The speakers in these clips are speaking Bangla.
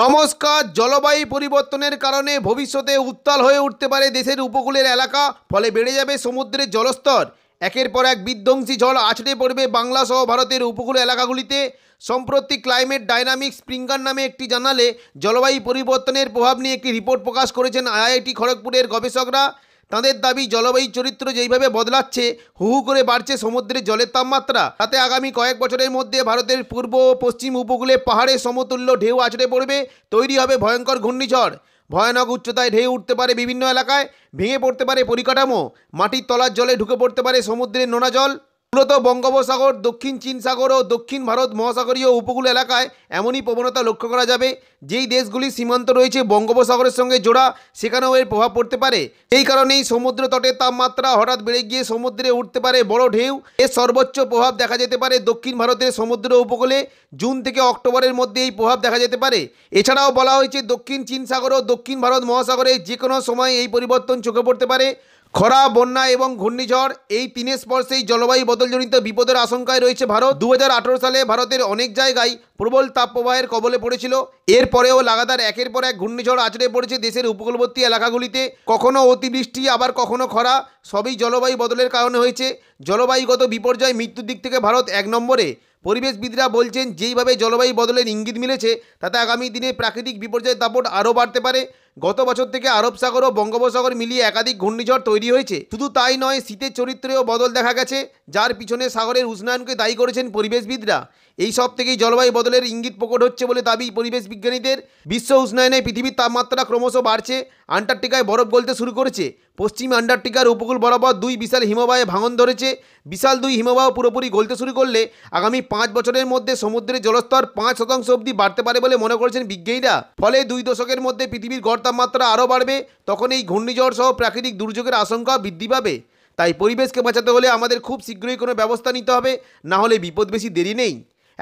নমস্কার জলবায়ু পরিবর্তনের কারণে ভবিষ্যতে উত্তাল হয়ে উঠতে পারে দেশের উপকূলের এলাকা ফলে বেড়ে যাবে সমুদ্রের জলস্তর একের পর এক বিধ্বংসী জল আছড়ে পড়বে বাংলা সহ ভারতের উপকূল এলাকাগুলিতে সম্প্রতি ক্লাইমেট ডাইনামিক স্প্রিঙ্গার নামে একটি জানালে জলবায়ু পরিবর্তনের প্রভাব নিয়ে একটি রিপোর্ট প্রকাশ করেছেন আইআইটি খড়গপুরের গবেষকরা তাঁদের দাবি জলবায়ু চরিত্র যেইভাবে বদলাচ্ছে হু করে বাড়ছে সমুদ্রের জলের তাপমাত্রা তাতে আগামী কয়েক বছরের মধ্যে ভারতের পূর্ব ও পশ্চিম উপকূলে পাহাড়ে সমতুল্য ঢেউ আছড়ে পড়বে তৈরি হবে ভয়ঙ্কর ঘূর্ণিঝড় ভয়ানক উচ্চতায় ঢেউ উঠতে পারে বিভিন্ন এলাকায় ভেঙে পড়তে পারে পরিকাঠামো মাটির তলার জলে ঢুকে পড়তে পারে সমুদ্রের নোনা জল মূলত বঙ্গোপসাগর দক্ষিণ চীন সাগর ও দক্ষিণ ভারত মহাসাগরীয় উপকূল এলাকায় এমনই প্রবণতা লক্ষ্য করা যাবে যেই দেশগুলির সীমান্ত রয়েছে বঙ্গোপসাগরের সঙ্গে জোড়া সেখানেও এর প্রভাব পড়তে পারে এই কারণেই সমুদ্র তটে তাপমাত্রা হঠাৎ বেড়ে গিয়ে সমুদ্রে উঠতে পারে বড় ঢেউ এর সর্বোচ্চ প্রভাব দেখা যেতে পারে দক্ষিণ ভারতের সমুদ্র উপকূলে জুন থেকে অক্টোবরের মধ্যে এই প্রভাব দেখা যেতে পারে এছাড়াও বলা হয়েছে দক্ষিণ চীন সাগর ও দক্ষিণ ভারত মহাসাগরে যে কোনো সময় এই পরিবর্তন চোখে পড়তে পারে খরা বন্যা এবং ঘূর্ণিঝড় এই তিনের স্পর্শেই জলবায়ু বদলজনিত বিপদের আশঙ্কায় রয়েছে ভারত দু সালে ভারতের অনেক জায়গায় প্রবল তাপপ্রবাহের কবলে পড়েছিল এরপরেও লাগাতার একের পর এক ঘূর্ণিঝড় আছড়ে পড়েছে দেশের উপকূলবর্তী এলাকাগুলিতে কখনও অতিবৃষ্টি আবার কখনও খরা সবই জলবায়ু বদলের কারণে হয়েছে জলবায়ুগত বিপর্যয় মৃত্যুর দিক থেকে ভারত এক নম্বরে পরিবেশবিদরা বলছেন যেইভাবে জলবায়ু বদলের ইঙ্গিত মিলেছে তাতে আগামী দিনে প্রাকৃতিক বিপর্যয়ের দাপট আরও বাড়তে পারে গত বছর থেকে আরব সাগর ও বঙ্গোপসাগর মিলিয়ে একাধিক ঘূর্ণিঝড় তৈরি হয়েছে শুধু তাই নয় শীতের চরিত্রেও বদল দেখা গেছে যার পিছনে সাগরের উষ্ণায়নকে দায়ী করেছেন পরিবেশবিদরা এই সব থেকেই জলবায়ু বদলের ইঙ্গিত প্রকট হচ্ছে বলে দাবি পরিবেশ বিজ্ঞানীদের বিশ্ব উষ্ণায়নে পৃথিবীর তাপমাত্রা ক্রমশ বাড়ছে আন্টার্কটিকায় বরফ গলতে শুরু করেছে পশ্চিম আন্টার্কটিকার উপকূল বরাবর দুই বিশাল হিমবাহে ভাঙন ধরেছে বিশাল দুই হিমবাহ পুরোপুরি গলতে শুরু করলে আগামী পাঁচ বছরের মধ্যে সমুদ্রের জলস্তর পাঁচ শতাংশ অবধি বাড়তে পারে বলে মনে করেছেন বিজ্ঞানীরা ফলে দুই দশকের মধ্যে পৃথিবীর গড় তাপমাত্রা আরও বাড়বে তখন এই ঘূর্ণিঝড় সহ প্রাকৃতিক দুর্যোগের আশঙ্কা বৃদ্ধি পাবে তাই পরিবেশকে বাঁচাতে হলে আমাদের খুব শীঘ্রই কোনো ব্যবস্থা নিতে হবে না হলে বিপদ বেশি দেরি নেই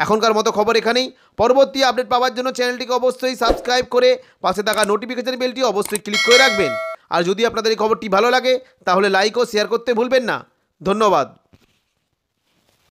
এখনকার মতো খবর এখানেই পরবর্তী আপডেট পাওয়ার জন্য চ্যানেলটিকে অবশ্যই সাবস্ক্রাইব করে পাশে থাকা নোটিফিকেশান বেলটি অবশ্যই ক্লিক করে রাখবেন আর যদি আপনাদের এই খবরটি ভালো লাগে তাহলে লাইক ও শেয়ার করতে ভুলবেন না ধন্যবাদ